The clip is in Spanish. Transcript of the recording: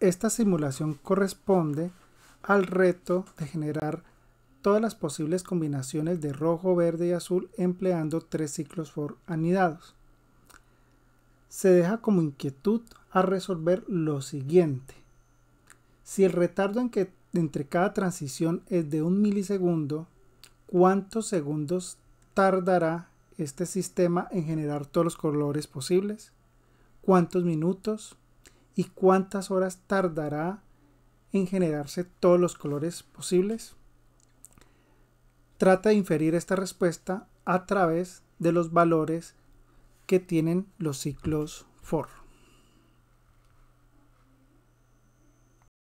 Esta simulación corresponde al reto de generar todas las posibles combinaciones de rojo, verde y azul empleando tres ciclos for anidados. Se deja como inquietud a resolver lo siguiente. Si el retardo entre cada transición es de un milisegundo, ¿cuántos segundos tardará este sistema en generar todos los colores posibles? ¿Cuántos minutos? y cuántas horas tardará en generarse todos los colores posibles? Trata de inferir esta respuesta a través de los valores que tienen los ciclos for.